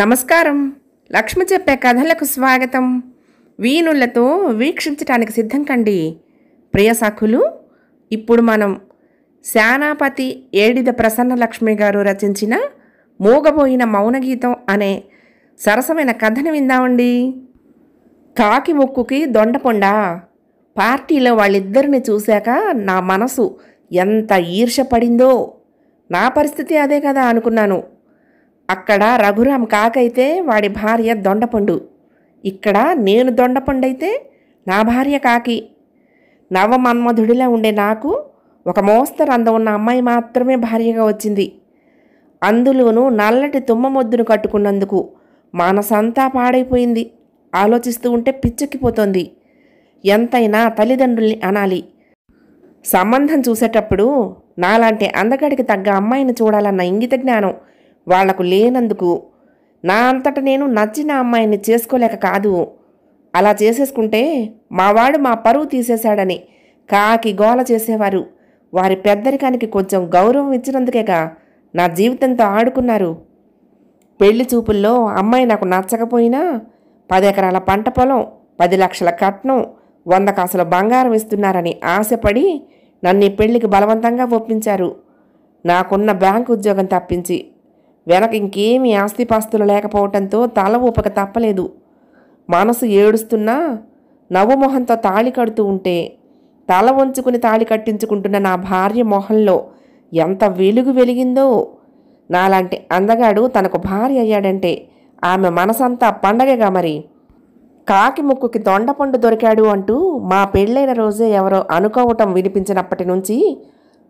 నమస్కారం లక్ష్మి చెప్పే కథలకు స్వాగతం వీణులతో వీక్షించటానికి సిద్ధం కండి ప్రియ ఇప్పుడు మనం శానాపతి ఏడిద ప్రసన్న లక్ష్మి గారు రచించిన మూగబోయిన మౌనగీతం అనే సరసమైన కథను విందామండి కాకి ముక్కుకి దొండపొండ పార్టీలో వాళ్ళిద్దరిని చూశాక నా మనసు ఎంత ఈర్ష పడిందో నా పరిస్థితి అదే కదా అనుకున్నాను అక్కడ రఘురామ్ కాకైతే వాడి భార్య దొండపండు ఇక్కడ నేను దొండపండైతే నా భార్య కాకి నవమన్మధుడిలా ఉండే నాకు ఒక మోస్తరు అంద ఉన్న అమ్మాయి మాత్రమే భార్యగా వచ్చింది అందులోనూ నల్లటి తుమ్మ మొద్దును కట్టుకున్నందుకు మనసంతా పాడైపోయింది ఆలోచిస్తూ ఉంటే పిచ్చెక్కిపోతోంది ఎంతైనా తల్లిదండ్రుల్ని అనాలి సంబంధం చూసేటప్పుడు నాలాంటి అందగాడికి తగ్గ అమ్మాయిని చూడాలన్న ఇంగిత జ్ఞానం వాళ్లకు లేనందుకు నా అంతట నేను నచ్చిన అమ్మాయిని చేసుకోలేక కాదు అలా చేసేసుకుంటే మావాడు మా పరువు తీసేశాడని కాకి గోల చేసేవారు వారి పెద్దరికానికి కొంచెం గౌరవం ఇచ్చినందుకేగా నా జీవితంతో ఆడుకున్నారు పెళ్లి చూపుల్లో అమ్మాయి నాకు నచ్చకపోయినా పది ఎకరాల పంట పొలం పది లక్షల కట్నం వంద కాసుల బంగారం ఇస్తున్నారని ఆశపడి నన్ను ఈ పెళ్లికి బలవంతంగా ఒప్పించారు నాకున్న బ్యాంకు ఉద్యోగం తప్పించి వెనక ఇంకేమీ ఆస్తిపాస్తులు లేకపోవటంతో తల ఊపక తప్పలేదు మనసు ఏడుస్తున్నా నవ్వు మొహంతో తాళి కడుతూ ఉంటే తల వంచుకుని తాళి కట్టించుకుంటున్న నా భార్య మొహంలో ఎంత వెలుగు వెలిగిందో నాలాంటి అందగాడు తనకు భార్య అయ్యాడంటే ఆమె మనసంతా పండగగా మరి కాకి ముక్కుకి దొండపండు దొరికాడు అంటూ మా పెళ్ళైన రోజే ఎవరో అనుకోవటం వినిపించినప్పటి నుంచి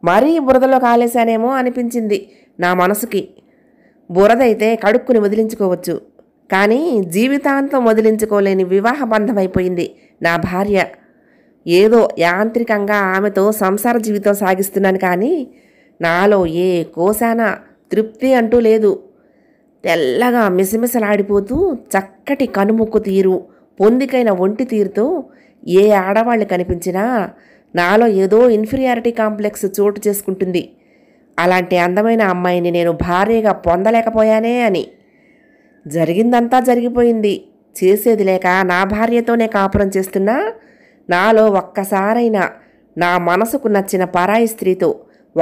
మరీ బురదలో కాలేశానేమో అనిపించింది నా మనసుకి బురదైతే కడుక్కుని వదిలించుకోవచ్చు కానీ జీవితాంతం వదిలించుకోలేని వివాహ బంధమైపోయింది నా భార్య ఏదో యాంత్రికంగా ఆమెతో సంసార జీవితం సాగిస్తున్నాను కానీ నాలో ఏ కోసాన తృప్తి అంటూ లేదు తెల్లగా మిసమిసలాడిపోతూ చక్కటి కనుముక్కు తీరు పొందికైన ఒంటి తీరుతో ఏ ఆడవాళ్ళు కనిపించినా నాలో ఏదో ఇన్ఫీరియారిటీ కాంప్లెక్స్ చోటు చేసుకుంటుంది అలాంటి అందమైన అమ్మాయిని నేను భార్యగా పొందలేకపోయానే అని జరిగిందంతా జరిగిపోయింది చేసేది లేక నా భార్యతోనే కాపురం చేస్తున్నా నాలో ఒక్కసారైనా నా మనసుకు నచ్చిన పరాయి స్త్రీతో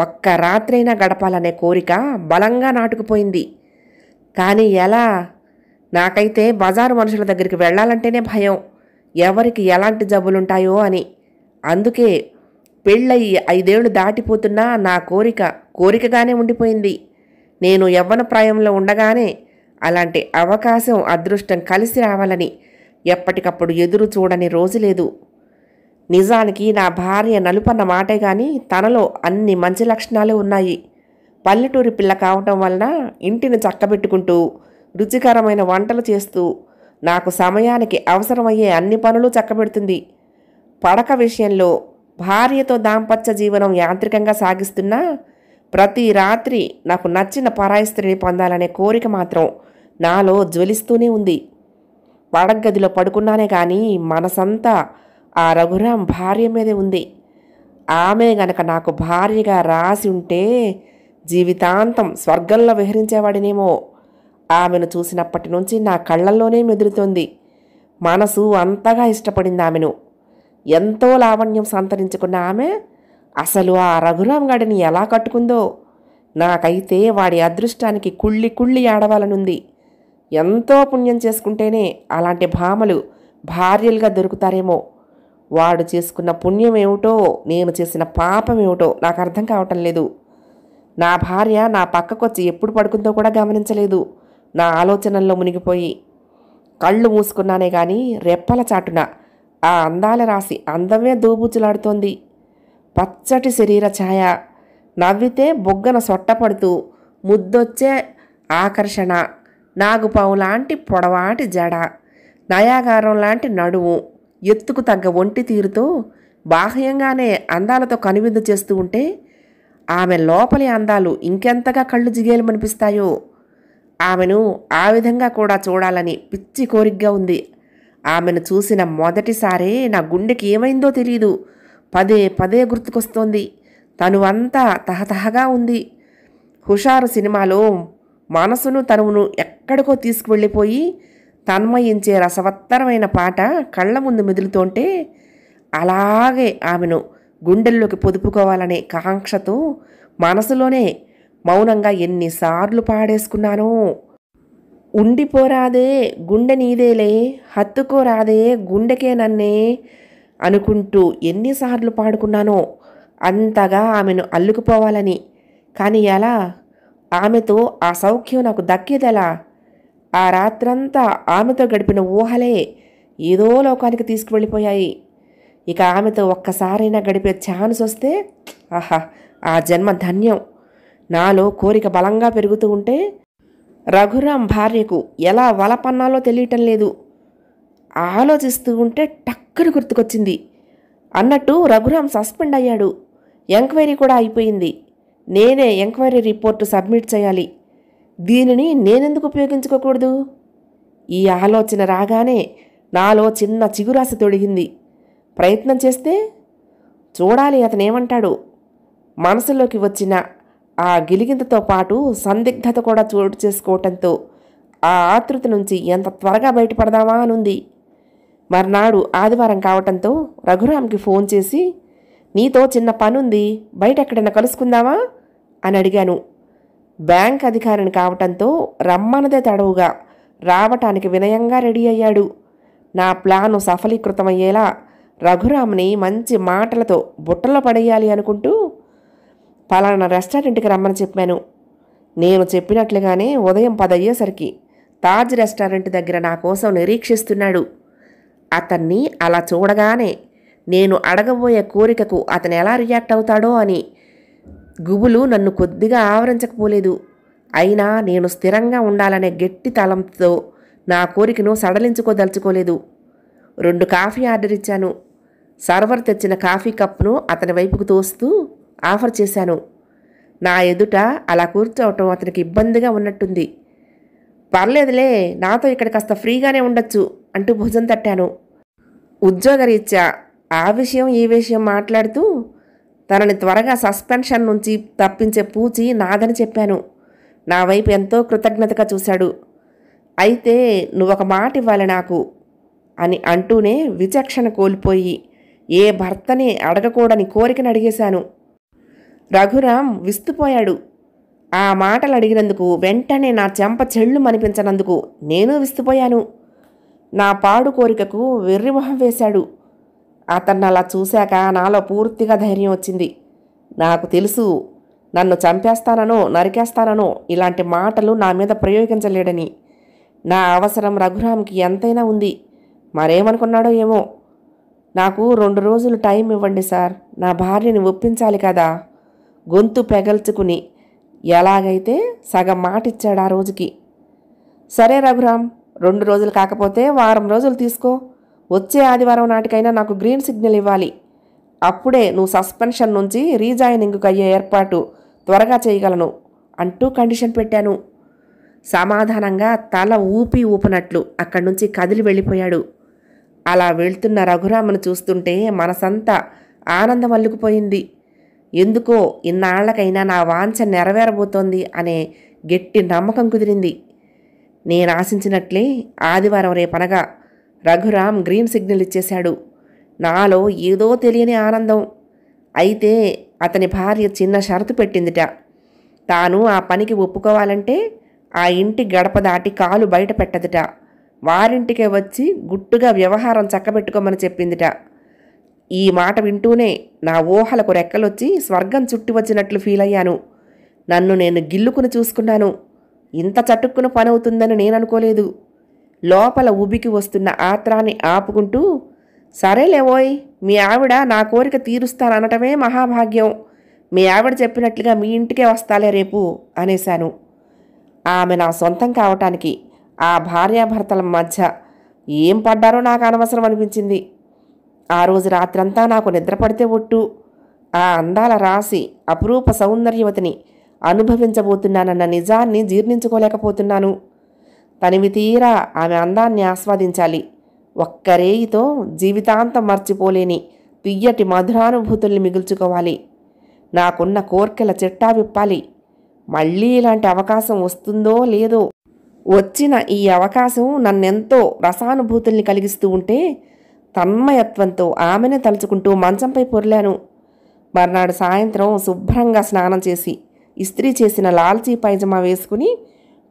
ఒక్క రాత్రైనా గడపాలనే కోరిక బలంగా నాటుకుపోయింది కానీ ఎలా నాకైతే బజారు మనుషుల దగ్గరికి వెళ్ళాలంటేనే భయం ఎవరికి ఎలాంటి జబ్బులుంటాయో అని అందుకే పెళ్ళయి ఐదేళ్లు దాటిపోతున్నా నా కోరిక కోరికగానే ఉండిపోయింది నేను యవ్వన ప్రాయంలో ఉండగానే అలాంటి అవకాశం అదృష్టం కలిసి రావాలని ఎప్పటికప్పుడు ఎదురు చూడని రోజు లేదు నిజానికి నా భార్య నలుపన్న మాటే కానీ తనలో అన్ని మంచి లక్షణాలు ఉన్నాయి పల్లెటూరి పిల్ల కావటం వలన ఇంటిని చక్కబెట్టుకుంటూ రుచికరమైన వంటలు చేస్తూ నాకు సమయానికి అవసరమయ్యే అన్ని పనులు చక్కబెడుతుంది పడక విషయంలో భార్యతో దాంపత్య జీవనం యాంత్రికంగా సాగిస్తున్నా ప్రతి రాత్రి నాకు నచ్చిన పరాయి స్త్రీని పొందాలనే కోరిక మాత్రం నాలో జ్వలిస్తూనే ఉంది పడగదిలో పడుకున్నానే కానీ మనసంతా ఆ రఘురాం భార్య మీదే ఉంది ఆమె గనక నాకు భార్యగా రాసి ఉంటే జీవితాంతం స్వర్గంలో విహరించేవాడినేమో ఆమెను చూసినప్పటి నుంచి నా కళ్ళల్లోనే మెదురుతోంది మనసు అంతగా ఇష్టపడింది ఆమెను ఎంతో లావణ్యం సంతరించుకున్న ఆమె అసలు ఆ రఘురామ్ గాడిని ఎలా కట్టుకుందో నాకైతే వాడి అదృష్టానికి కుళ్ళి కుళ్ళి ఆడవాలనుంది ఎంతో పుణ్యం చేసుకుంటేనే అలాంటి భామలు భార్యలుగా దొరుకుతారేమో వాడు చేసుకున్న పుణ్యం ఏమిటో నేను చేసిన పాపం ఏమిటో నాకు అర్థం కావటం లేదు నా భార్య నా పక్కకొచ్చి ఎప్పుడు పడుకుందో కూడా గమనించలేదు నా ఆలోచనల్లో మునిగిపోయి కళ్ళు మూసుకున్నానే కానీ రెప్పల చాటున ఆ అందాల రాసి అందమే దూబుచ్చులాడుతోంది పచ్చటి శరీర ఛాయ నవ్వితే బొగ్గన సొట్టపడుతూ ముద్దొచ్చే ఆకర్షణ నాగుపావు లాంటి పొడవాటి జడ నయాగారం లాంటి నడువు ఎత్తుకు తగ్గ ఒంటి తీరుతో బాహ్యంగానే అందాలతో కనువిందు చేస్తూ ఉంటే ఆమె లోపలి అందాలు ఇంకెంతగా కళ్ళు అనిపిస్తాయో ఆమెను ఆ విధంగా కూడా చూడాలని పిచ్చి కోరికగా ఉంది ఆమెను చూసిన మొదటిసారే నా గుండెకి ఏమైందో తెలియదు పదే పదే గుర్తుకొస్తోంది తను అంతా తహతహగా ఉంది హుషారు సినిమాలో మనసును తనువును ఎక్కడికో తీసుకువెళ్ళిపోయి తన్మయించే రసవత్తరమైన పాట కళ్ళ ముందు మెదులుతోంటే అలాగే ఆమెను గుండెల్లోకి పొదుపుకోవాలనే కాంక్షతో మనసులోనే మౌనంగా ఎన్నిసార్లు పాడేసుకున్నానో ఉండిపోరాదే గుండె నీదేలే హత్తుకోరాదే గుండెకే నన్నే అనుకుంటూ ఎన్నిసార్లు పాడుకున్నానో అంతగా ఆమెను అల్లుకుపోవాలని కానీ ఎలా ఆమెతో ఆ సౌఖ్యం నాకు దక్కేదెలా ఆ రాత్రంతా ఆమెతో గడిపిన ఊహలే ఏదో లోకానికి తీసుకువెళ్ళిపోయాయి ఇక ఆమెతో ఒక్కసారైనా గడిపే ఛాన్స్ వస్తే ఆహా ఆ జన్మ ధన్యం నాలో కోరిక బలంగా పెరుగుతూ ఉంటే రఘురాం భార్యకు ఎలా వలపన్నాలో తెలియటం లేదు ఆలోచిస్తూ ఉంటే టక్కుని గుర్తుకొచ్చింది అన్నట్టు రఘురాం సస్పెండ్ అయ్యాడు ఎంక్వైరీ కూడా అయిపోయింది నేనే ఎంక్వైరీ రిపోర్టు సబ్మిట్ చేయాలి దీనిని నేనెందుకు ఉపయోగించుకోకూడదు ఈ ఆలోచన రాగానే నాలో చిన్న చిగురాశ తొడిగింది ప్రయత్నం చేస్తే చూడాలి అతనేమంటాడు మనసులోకి వచ్చిన ఆ గిలిగింతతో పాటు సందిగ్ధత కూడా చోటు చేసుకోవటంతో ఆ ఆతృత నుంచి ఎంత త్వరగా బయటపడదామా అనుంది మర్నాడు ఆదివారం కావటంతో రఘురామ్కి ఫోన్ చేసి నీతో చిన్న పనుంది బయట ఎక్కడైనా కలుసుకుందామా అని అడిగాను బ్యాంక్ అధికారిని కావటంతో రమ్మన్నదే తడవుగా రావటానికి వినయంగా రెడీ అయ్యాడు నా ప్లాను సఫలీకృతమయ్యేలా రఘురామ్ని మంచి మాటలతో బుట్టలో పడేయాలి అనుకుంటూ పలానా రెస్టారెంట్కి రమ్మని చెప్పాను నేను చెప్పినట్లుగానే ఉదయం పదయ్యేసరికి తాజ్ రెస్టారెంట్ దగ్గర నా కోసం నిరీక్షిస్తున్నాడు అతన్ని అలా చూడగానే నేను అడగబోయే కోరికకు అతను ఎలా రియాక్ట్ అవుతాడో అని గుబులు నన్ను కొద్దిగా ఆవరించకపోలేదు అయినా నేను స్థిరంగా ఉండాలనే గట్టి తలంతో నా కోరికను సడలించుకోదలుచుకోలేదు రెండు కాఫీ ఆర్డర్ ఇచ్చాను సర్వర్ తెచ్చిన కాఫీ కప్ను అతని వైపుకు తోస్తూ ఆఫర్ చేశాను నా ఎదుట అలా కూర్చోవటం అతనికి ఇబ్బందిగా ఉన్నట్టుంది పర్లేదులే నాతో ఇక్కడ కాస్త ఫ్రీగానే ఉండొచ్చు అంటూ భుజం తట్టాను ఉద్యోగరీత్యా ఆ విషయం ఈ విషయం మాట్లాడుతూ తనని త్వరగా సస్పెన్షన్ నుంచి తప్పించే పూచి నాదని చెప్పాను నా వైపు ఎంతో కృతజ్ఞతగా చూశాడు అయితే నువ్వొక మాట ఇవ్వాలి నాకు అని అంటూనే విచక్షణ కోల్పోయి ఏ భర్తని అడగకూడని కోరికను అడిగేశాను రఘురాం విస్తుపోయాడు ఆ మాటలు అడిగినందుకు వెంటనే నా చెంప చెళ్ళు మనిపించనందుకు నేను విస్తుపోయాను నా పాడు కోరికకు వెర్రిమొహం వేశాడు అతన్ని అలా చూశాక నాలో పూర్తిగా ధైర్యం వచ్చింది నాకు తెలుసు నన్ను చంపేస్తాననో నరికేస్తాననో ఇలాంటి మాటలు నా మీద ప్రయోగించలేడని నా అవసరం రఘురామ్కి ఎంతైనా ఉంది మరేమనుకున్నాడో ఏమో నాకు రెండు రోజులు టైం ఇవ్వండి సార్ నా భార్యని ఒప్పించాలి కదా గొంతు పెగల్చుకుని ఎలాగైతే సగం మాటిచ్చాడు ఆ రోజుకి సరే రఘురామ్ రెండు రోజులు కాకపోతే వారం రోజులు తీసుకో వచ్చే ఆదివారం నాటికైనా నాకు గ్రీన్ సిగ్నల్ ఇవ్వాలి అప్పుడే నువ్వు సస్పెన్షన్ నుంచి రీజాయినింగ్కి అయ్యే ఏర్పాటు త్వరగా చేయగలను అంటూ కండిషన్ పెట్టాను సమాధానంగా తల ఊపి ఊపినట్లు అక్కడి నుంచి కదిలి వెళ్ళిపోయాడు అలా వెళ్తున్న రఘురామను చూస్తుంటే మనసంతా ఆనందం అల్లుకుపోయింది ఎందుకో ఇన్నాళ్లకైనా నా వాంఛ నెరవేరబోతోంది అనే గట్టి నమ్మకం కుదిరింది నేను ఆశించినట్లే ఆదివారం రేపనగా రఘురామ్ గ్రీన్ సిగ్నల్ ఇచ్చేశాడు నాలో ఏదో తెలియని ఆనందం అయితే అతని భార్య చిన్న షరతు పెట్టిందిట తాను ఆ పనికి ఒప్పుకోవాలంటే ఆ ఇంటి గడప దాటి కాలు బయట పెట్టదుట వారింటికే వచ్చి గుట్టుగా వ్యవహారం చక్కబెట్టుకోమని చెప్పిందిట ఈ మాట వింటూనే నా ఊహలకు రెక్కలొచ్చి స్వర్గం చుట్టి వచ్చినట్లు ఫీల్ అయ్యాను నన్ను నేను గిల్లుకుని చూసుకున్నాను ఇంత చటుక్కున పని అవుతుందని నేననుకోలేదు లోపల ఉబికి వస్తున్న ఆత్రాన్ని ఆపుకుంటూ సరేలేవోయ్ మీ ఆవిడ నా కోరిక తీరుస్తాననటమే మహాభాగ్యం మీ ఆవిడ చెప్పినట్లుగా మీ ఇంటికే వస్తాలే రేపు అనేశాను ఆమె నా సొంతం కావటానికి ఆ భార్యాభర్తల మధ్య ఏం పడ్డారో నాకు అనవసరం అనిపించింది ఆ రోజు రాత్రంతా నాకు నిద్రపడితే ఒట్టు ఆ అందాల రాసి అపురూప సౌందర్యవతిని అనుభవించబోతున్నానన్న నిజాన్ని జీర్ణించుకోలేకపోతున్నాను తనివి తీరా ఆమె అందాన్ని ఆస్వాదించాలి ఒక్కరేయితో జీవితాంతం మర్చిపోలేని తియ్యటి మధురానుభూతుల్ని మిగుల్చుకోవాలి నాకున్న కోర్కెల చిట్టా విప్పాలి మళ్ళీ ఇలాంటి అవకాశం వస్తుందో లేదో వచ్చిన ఈ అవకాశం నన్నెంతో రసానుభూతుల్ని కలిగిస్తూ ఉంటే తన్మయత్వంతో ఆమెను తలుచుకుంటూ మంచంపై పొరలాను మర్నాడు సాయంత్రం శుభ్రంగా స్నానం చేసి ఇస్త్రీ చేసిన లాల్చీ పైజమా వేసుకుని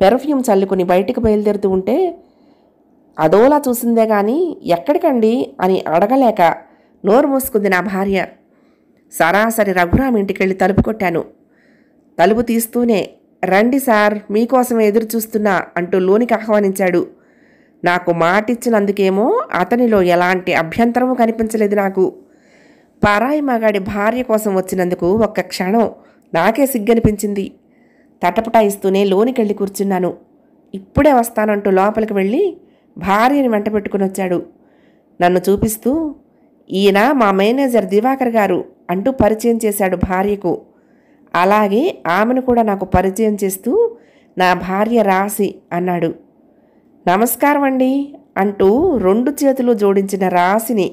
పెర్ఫ్యూమ్ చల్లుకుని బయటికి బయలుదేరుతూ ఉంటే అదోలా చూసిందే కానీ ఎక్కడికండి అని అడగలేక నోరు మూసుకుంది నా భార్య సరాసరి రఘురామ్ ఇంటికెళ్ళి తలుపు కొట్టాను తలుపు తీస్తూనే రండి సార్ మీకోసం ఎదురు చూస్తున్నా అంటూ లోనికి ఆహ్వానించాడు నాకు మాటిచ్చినందుకేమో అతనిలో ఎలాంటి అభ్యంతరము కనిపించలేదు నాకు పరాయి మగాడి భార్య కోసం వచ్చినందుకు ఒక్క క్షణం నాకే సిగ్గనిపించింది తటపటాయిస్తూనే లోనికెళ్ళి కూర్చున్నాను ఇప్పుడే వస్తానంటూ లోపలికి వెళ్ళి భార్యని వెంట పెట్టుకుని వచ్చాడు నన్ను చూపిస్తూ ఈయన మా మేనేజర్ దివాకర్ గారు అంటూ పరిచయం చేశాడు భార్యకు అలాగే ఆమెను కూడా నాకు పరిచయం చేస్తూ నా భార్య రాసి అన్నాడు నమస్కారం అండి అంటూ రెండు చేతులు జోడించిన రాశిని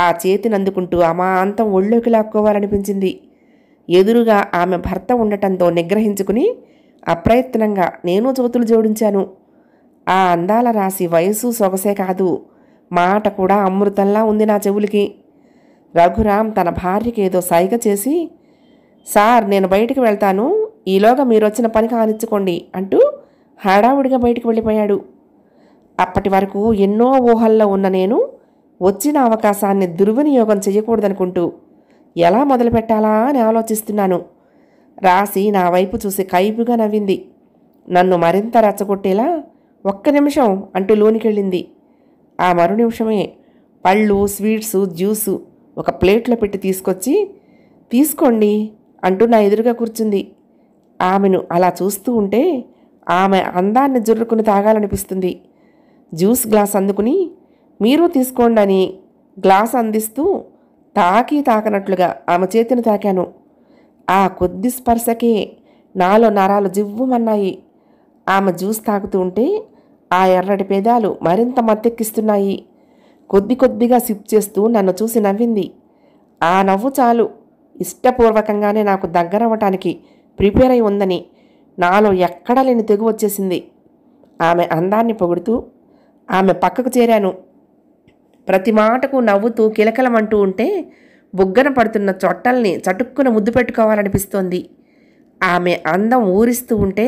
ఆ చేతిని అందుకుంటూ అమాంతం ఒళ్ళోకి లాక్కోవాలనిపించింది ఎదురుగా ఆమె భర్త ఉండటంతో నిగ్రహించుకుని అప్రయత్నంగా నేను చేతులు జోడించాను ఆ అందాల రాశి వయసు సొగసే కాదు మాట కూడా అమృతంలా ఉంది నా చెవులకి రఘురామ్ తన భార్యకి ఏదో సైగ చేసి సార్ నేను బయటికి వెళ్తాను ఈలోగా మీరు వచ్చిన పని కానిచ్చుకోండి అంటూ హడావుడిగా బయటికి వెళ్ళిపోయాడు అప్పటి వరకు ఎన్నో ఊహల్లో ఉన్న నేను వచ్చిన అవకాశాన్ని దుర్వినియోగం చేయకూడదనుకుంటూ ఎలా మొదలుపెట్టాలా అని ఆలోచిస్తున్నాను రాసి నా వైపు చూసి కైపుగా నవ్వింది నన్ను మరింత రచ్చగొట్టేలా ఒక్క నిమిషం అంటూ లోనికెళ్ళింది ఆ మరు నిమిషమే పళ్ళు స్వీట్సు జ్యూసు ఒక ప్లేట్లో పెట్టి తీసుకొచ్చి తీసుకోండి అంటూ నా ఎదురుగా కూర్చుంది ఆమెను అలా చూస్తూ ఉంటే ఆమె అందాన్ని జుర్రుకుని తాగాలనిపిస్తుంది జ్యూస్ గ్లాస్ అందుకుని మీరు తీసుకోండి అని గ్లాస్ అందిస్తూ తాకి తాకనట్లుగా ఆమె చేతిని తాకాను ఆ కొద్ది స్పర్శకే నాలో నరాలు జివ్వుమన్నాయి ఆమె జ్యూస్ తాగుతూ ఉంటే ఆ ఎర్రటి పేదాలు మరింత మత్తెక్కిస్తున్నాయి కొద్ది కొద్దిగా సిప్ చేస్తూ నన్ను చూసి నవ్వింది ఆ నవ్వు చాలు ఇష్టపూర్వకంగానే నాకు దగ్గరవ్వటానికి ప్రిపేర్ అయి ఉందని నాలో ఎక్కడా లేని తెగు వచ్చేసింది ఆమె అందాన్ని పొగుడుతూ ఆమె పక్కకు చేరాను ప్రతి మాటకు నవ్వుతూ కిలకలమంటూ ఉంటే బుగ్గన పడుతున్న చొట్టల్ని చటుక్కున ముద్దు పెట్టుకోవాలనిపిస్తోంది ఆమె అందం ఊరిస్తూ ఉంటే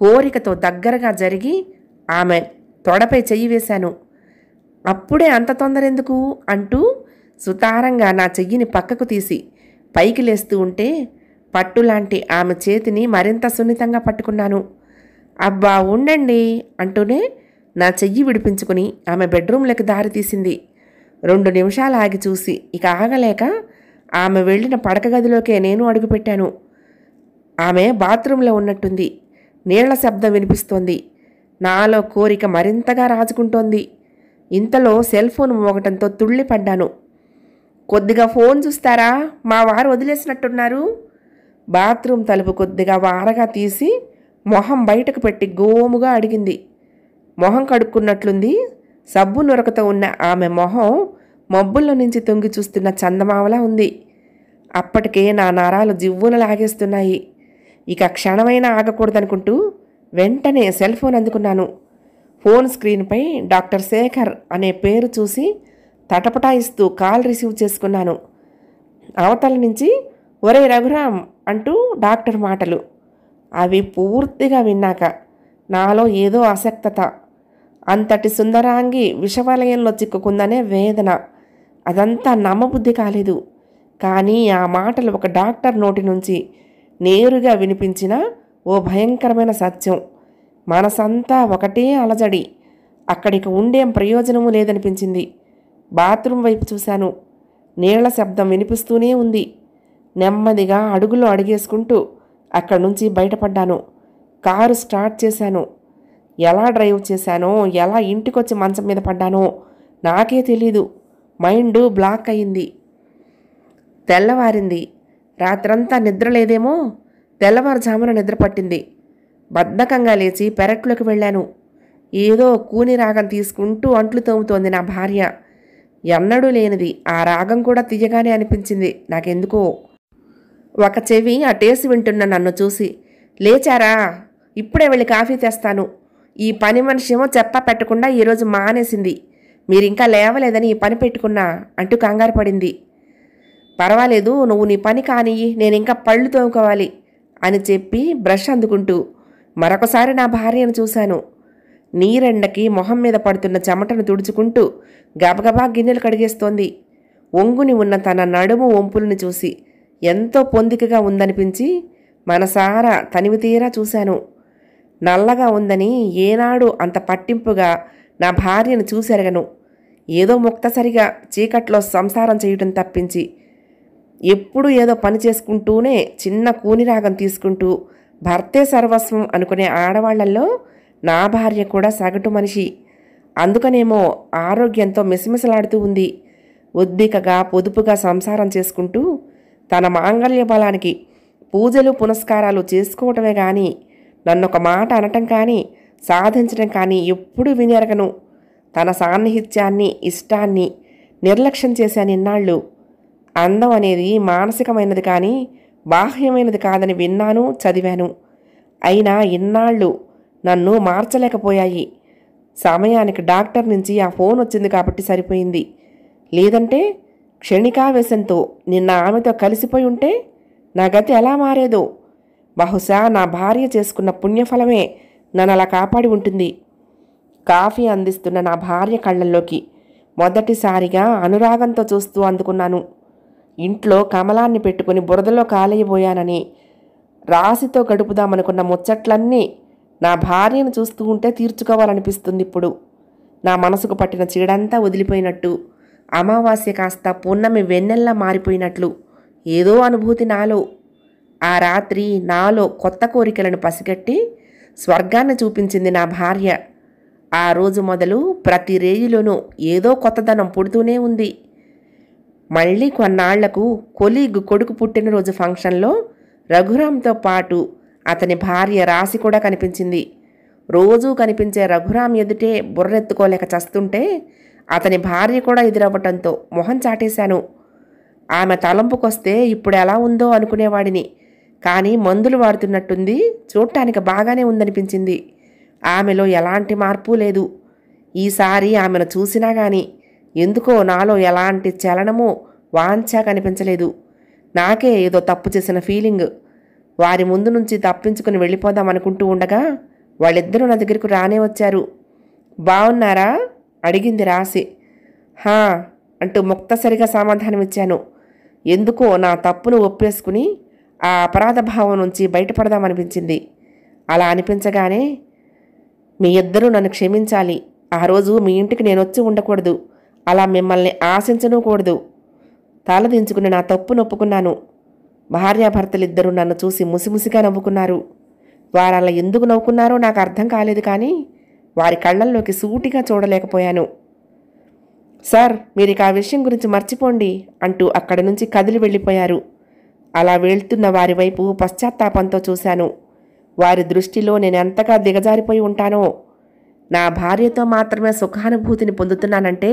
కోరికతో దగ్గరగా జరిగి ఆమె తొడపై చెయ్యి వేశాను అప్పుడే అంత తొందర ఎందుకు అంటూ సుతారంగా నా చెయ్యిని పక్కకు తీసి పైకి లేస్తూ ఉంటే పట్టులాంటి ఆమె చేతిని మరింత సున్నితంగా పట్టుకున్నాను అబ్బా ఉండండి అంటూనే నా చెయ్యి విడిపించుకుని ఆమె బెడ్రూమ్లోకి దారి తీసింది రెండు నిమిషాలు ఆగి చూసి ఇక ఆగలేక ఆమె వెళ్ళిన పడక గదిలోకే నేను అడుగుపెట్టాను ఆమె బాత్రూంలో ఉన్నట్టుంది నీళ్ల శబ్దం వినిపిస్తోంది నాలో కోరిక మరింతగా రాజుకుంటోంది ఇంతలో సెల్ ఫోన్ మోగటంతో తుళ్ళిపడ్డాను కొద్దిగా ఫోన్ చూస్తారా మా వారు వదిలేసినట్టున్నారు బాత్రూమ్ తలుపు కొద్దిగా వారగా తీసి మొహం బయటకు పెట్టి గోముగా అడిగింది మొహం కడుక్కున్నట్లుంది సబ్బు నొరకతో ఉన్న ఆమె మొహం మబ్బుల్లో నుంచి తొంగి చూస్తున్న చందమావలా ఉంది అప్పటికే నా నరాలు జివ్వున లాగేస్తున్నాయి ఇక క్షణమైనా ఆగకూడదనుకుంటూ వెంటనే సెల్ ఫోన్ అందుకున్నాను ఫోన్ స్క్రీన్పై డాక్టర్ శేఖర్ అనే పేరు చూసి తటపటాయిస్తూ కాల్ రిసీవ్ చేసుకున్నాను అవతల నుంచి ఒరే రఘురామ్ అంటూ డాక్టర్ మాటలు అవి పూర్తిగా విన్నాక నాలో ఏదో అసక్తత అంతటి సుందరాంగి విషవలయంలో చిక్కుకుందనే వేదన అదంతా నమ్మబుద్ధి కాలేదు కానీ ఆ మాటలు ఒక డాక్టర్ నోటి నుంచి నేరుగా వినిపించిన ఓ భయంకరమైన సత్యం మనసంతా ఒకటే అలజడి అక్కడికి ఉండేం ప్రయోజనము లేదనిపించింది బాత్రూం వైపు చూశాను నీళ్ల శబ్దం వినిపిస్తూనే ఉంది నెమ్మదిగా అడుగులో అడిగేసుకుంటూ అక్కడి నుంచి బయటపడ్డాను కారు స్టార్ట్ చేశాను ఎలా డ్రైవ్ చేశానో ఎలా ఇంటికొచ్చి మంచం మీద పడ్డానో నాకే తెలీదు మైండ్ బ్లాక్ అయింది తెల్లవారింది రాత్రంతా నిద్ర లేదేమో తెల్లవారుజామున నిద్ర పట్టింది బద్ధకంగా లేచి పెరట్లోకి వెళ్ళాను ఏదో కూని రాగం తీసుకుంటూ అంట్లు తోముతోంది నా భార్య ఎన్నడూ లేనిది ఆ రాగం కూడా తీయగానే అనిపించింది నాకెందుకో ఒక చెవి అటేసి వింటున్న నన్ను చూసి లేచారా ఇప్పుడే వెళ్ళి కాఫీ తెస్తాను ఈ పని మనిషి ఏమో చెప్ప పెట్టకుండా ఈరోజు మానేసింది మీరింకా లేవలేదని ఈ పని పెట్టుకున్నా అంటూ కంగారు పడింది పర్వాలేదు నువ్వు నీ పని కానియ్యి నేను ఇంకా పళ్ళు తోముకోవాలి అని చెప్పి బ్రష్ అందుకుంటూ మరొకసారి నా భార్యను చూశాను నీరెండకి మొహం మీద పడుతున్న చెమటను తుడుచుకుంటూ గబగబా గిన్నెలు కడిగేస్తోంది ఒంగుని ఉన్న తన నడుము వంపులను చూసి ఎంతో పొందికగా ఉందనిపించి మనసారా తనివితీరా చూశాను నల్లగా ఉందని ఏనాడు అంత పట్టింపుగా నా భార్యను చూసెరగను ఏదో ముక్తసరిగా చీకట్లో సంసారం చేయటం తప్పించి ఎప్పుడూ ఏదో పని చేసుకుంటూనే చిన్న కూనిరాగం తీసుకుంటూ భర్తే సర్వస్వం అనుకునే ఆడవాళ్లలో నా భార్య కూడా సగటు మనిషి అందుకనేమో ఆరోగ్యంతో మిసమిసలాడుతూ ఉంది ఉద్దికగా పొదుపుగా సంసారం చేసుకుంటూ తన మాంగళ్య బలానికి పూజలు పునస్కారాలు చేసుకోవటమే కానీ నన్ను ఒక మాట అనటం కానీ సాధించడం కానీ ఎప్పుడూ వినెరగను తన సాన్నిహిత్యాన్ని ఇష్టాన్ని నిర్లక్ష్యం చేశాను ఇన్నాళ్ళు అందం అనేది మానసికమైనది కానీ బాహ్యమైనది కాదని విన్నాను చదివాను అయినా ఇన్నాళ్ళు నన్ను మార్చలేకపోయాయి సమయానికి డాక్టర్ నుంచి ఆ ఫోన్ వచ్చింది కాబట్టి సరిపోయింది లేదంటే క్షణికావేశంతో నిన్న ఆమెతో కలిసిపోయి ఉంటే నా గతి ఎలా మారేదో బహుశా నా భార్య చేసుకున్న పుణ్యఫలమే నన్ను అలా కాపాడి ఉంటుంది కాఫీ అందిస్తున్న నా భార్య కళ్ళల్లోకి మొదటిసారిగా అనురాగంతో చూస్తూ అందుకున్నాను ఇంట్లో కమలాన్ని పెట్టుకుని బురదలో కాలేయబోయానని రాశితో గడుపుదామనుకున్న ముచ్చట్లన్నీ నా భార్యను చూస్తూ ఉంటే తీర్చుకోవాలనిపిస్తుంది ఇప్పుడు నా మనసుకు పట్టిన చీడంతా వదిలిపోయినట్టు అమావాస్య కాస్త పూర్ణమి వెన్నెల్లా మారిపోయినట్లు ఏదో అనుభూతి నాలో ఆ రాత్రి నాలో కొత్త కోరికలను పసిగట్టి స్వర్గాన్ని చూపించింది నా భార్య ఆ రోజు మొదలు ప్రతి రేయిలోనూ ఏదో కొత్తదనం పుడుతూనే ఉంది మళ్ళీ కొన్నాళ్లకు కొలీగ్ కొడుకు పుట్టినరోజు ఫంక్షన్లో రఘురామ్తో పాటు అతని భార్య రాసి కూడా కనిపించింది రోజూ కనిపించే రఘురామ్ ఎదుటే బుర్రెత్తుకోలేక చస్తుంటే అతని భార్య కూడా ఎదురవ్వటంతో మొహం చాటేశాను ఆమె తలంపుకొస్తే ఇప్పుడు ఎలా ఉందో అనుకునేవాడిని కానీ మందులు వాడుతున్నట్టుంది చూడటానికి బాగానే ఉందనిపించింది ఆమెలో ఎలాంటి మార్పు లేదు ఈసారి ఆమెను చూసినా కానీ ఎందుకో నాలో ఎలాంటి చలనము వాంఛ కనిపించలేదు నాకే ఏదో తప్పు చేసిన ఫీలింగ్ వారి ముందు నుంచి తప్పించుకుని వెళ్ళిపోదాం అనుకుంటూ ఉండగా వాళ్ళిద్దరూ నా దగ్గరకు రానే వచ్చారు బాగున్నారా అడిగింది రాసి హా అంటూ ముక్తసరిగా సమాధానమిచ్చాను ఎందుకో నా తప్పును ఒప్పేసుకుని ఆ అపరాధ భావం నుంచి బయటపడదామనిపించింది అలా అనిపించగానే మీ ఇద్దరూ నన్ను క్షమించాలి ఆ రోజు మీ ఇంటికి నేను వచ్చి ఉండకూడదు అలా మిమ్మల్ని ఆశించనూకూడదు తలదించుకుని నా తప్పు నొప్పుకున్నాను భార్యాభర్తలిద్దరూ నన్ను చూసి ముసిముసిగా నవ్వుకున్నారు వారు అలా ఎందుకు నవ్వుకున్నారో నాకు అర్థం కాలేదు కానీ వారి కళ్ళల్లోకి సూటిగా చూడలేకపోయాను సార్ మీరు ఆ విషయం గురించి మర్చిపోండి అంటూ అక్కడి నుంచి కదిలి వెళ్ళిపోయారు అలా వెళ్తున్న వారి వైపు పశ్చాత్తాపంతో చూశాను వారి దృష్టిలో నేనెంతగా దిగజారిపోయి ఉంటానో నా భార్యతో మాత్రమే సుఖానుభూతిని పొందుతున్నానంటే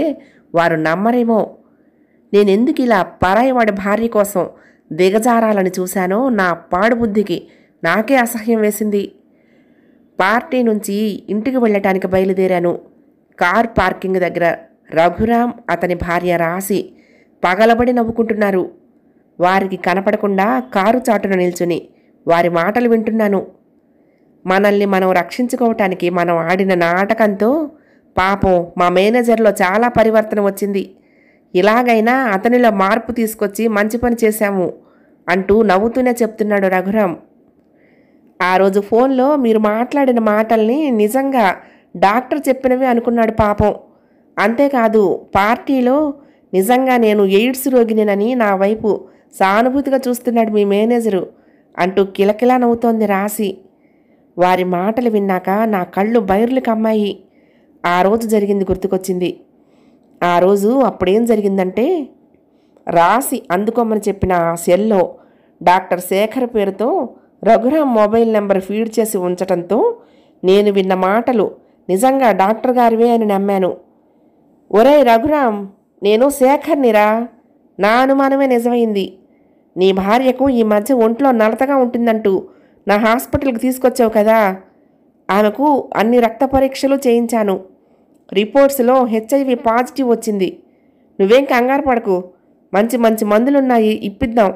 వారు నమ్మరేమో నేనెందుకు ఇలా పరాయవాడి భార్య కోసం దిగజారాలని చూశానో నా పాడుబుద్ధికి నాకే అసహ్యం వేసింది పార్టీ నుంచి ఇంటికి వెళ్ళటానికి బయలుదేరాను కార్ పార్కింగ్ దగ్గర రఘురాం అతని భార్య రాసి పగలబడి నవ్వుకుంటున్నారు వారికి కనపడకుండా కారు చాటున నిల్చుని వారి మాటలు వింటున్నాను మనల్ని మనం రక్షించుకోవటానికి మనం ఆడిన నాటకంతో పాపం మా మేనేజర్లో చాలా పరివర్తన వచ్చింది ఇలాగైనా అతనిలో మార్పు తీసుకొచ్చి మంచి పని చేశాము అంటూ నవ్వుతూనే చెప్తున్నాడు రఘురాం ఆ రోజు ఫోన్లో మీరు మాట్లాడిన మాటల్ని నిజంగా డాక్టర్ చెప్పినవి అనుకున్నాడు పాపం అంతేకాదు పార్టీలో నిజంగా నేను ఎయిడ్స్ రోగినినని నా వైపు సానుభూతిగా చూస్తున్నాడు మీ మేనేజరు అంటూ కిలకిలా నవ్వుతోంది రాశి వారి మాటలు విన్నాక నా కళ్ళు బైర్లు కమ్మాయి ఆ రోజు జరిగింది గుర్తుకొచ్చింది ఆ రోజు అప్పుడేం జరిగిందంటే రాసి అందుకోమని చెప్పిన ఆ సెల్లో డాక్టర్ శేఖర్ పేరుతో రఘురామ్ మొబైల్ నెంబర్ ఫీడ్ చేసి ఉంచటంతో నేను విన్న మాటలు నిజంగా డాక్టర్ గారివే అని నమ్మాను ఒరే రఘురామ్ నేను శేఖర్నిరా నా అనుమానమే నిజమైంది నీ భార్యకు ఈ మధ్య ఒంట్లో నలతగా ఉంటుందంటూ నా హాస్పిటల్కి తీసుకొచ్చావు కదా ఆమెకు అన్ని రక్త పరీక్షలు చేయించాను రిపోర్ట్స్లో హెచ్ఐవి పాజిటివ్ వచ్చింది నువ్వేం కంగారు పడకు మంచి మంచి మందులున్నాయి ఇప్పిద్దాం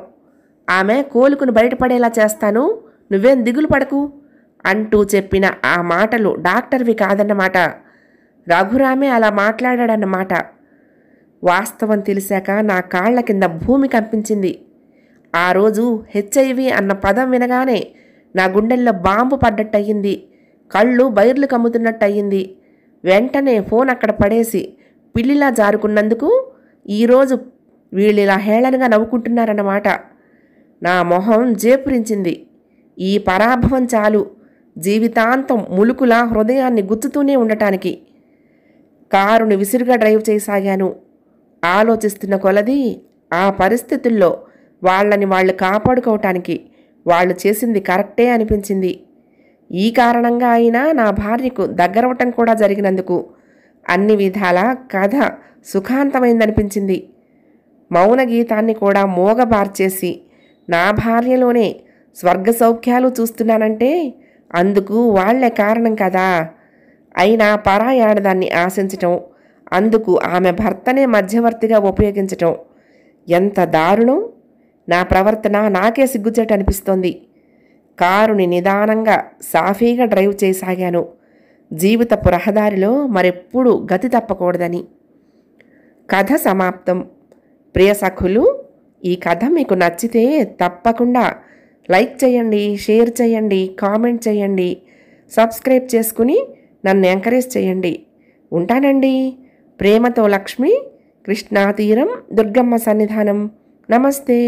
ఆమె కోలుకుని బయటపడేలా చేస్తాను నువ్వేం దిగులు పడకు అంటూ చెప్పిన ఆ మాటలు డాక్టర్వి కాదన్నమాట రఘురామే అలా మాట్లాడాడన్నమాట వాస్తవం తెలిసాక నా కాళ్ల కింద భూమి కంపించింది ఆ రోజు హెచ్ఐవి అన్న పదం వినగానే నా గుండెల్లో బాంబు పడ్డట్టయింది కళ్ళు బైర్లు కమ్ముతున్నట్టయింది వెంటనే ఫోన్ అక్కడ పడేసి పిల్లిలా జారుకున్నందుకు ఈరోజు వీళ్ళు ఇలా హేళనగా నవ్వుకుంటున్నారన్నమాట నా మొహం జేపురించింది ఈ పరాభవం చాలు జీవితాంతం ములుకులా హృదయాన్ని గుచ్చుతూనే ఉండటానికి కారును విసురుగా డ్రైవ్ చేయసాగాను ఆలోచిస్తున్న కొలది ఆ పరిస్థితుల్లో వాళ్ళని వాళ్ళు కాపాడుకోవటానికి వాళ్ళు చేసింది కరెక్టే అనిపించింది ఈ కారణంగా అయినా నా భార్యకు దగ్గరవటం కూడా జరిగినందుకు అన్ని విధాల కథ సుఖాంతమైందనిపించింది మౌన గీతాన్ని కూడా మోగబార్చేసి నా భార్యలోనే స్వర్గ సౌఖ్యాలు చూస్తున్నానంటే అందుకు వాళ్లే కారణం కదా అయినా పరాయాడదాన్ని ఆశించటం అందుకు ఆమె భర్తనే మధ్యవర్తిగా ఉపయోగించటం ఎంత దారుణం నా ప్రవర్తన నాకే సిగ్గుచేట అనిపిస్తోంది కారుని నిదానంగా సాఫీగా డ్రైవ్ చేయసాగాను జీవితపు రహదారిలో మరెప్పుడూ గతి తప్పకూడదని కథ సమాప్తం ప్రియ సఖులు ఈ కథ మీకు నచ్చితే తప్పకుండా లైక్ చేయండి షేర్ చేయండి కామెంట్ చేయండి సబ్స్క్రైబ్ చేసుకుని నన్ను ఎంకరేజ్ చేయండి ఉంటానండి ప్రేమతో లక్ష్మి కృష్ణా తీరం దుర్గమ్మ సన్నిధానం Namaste.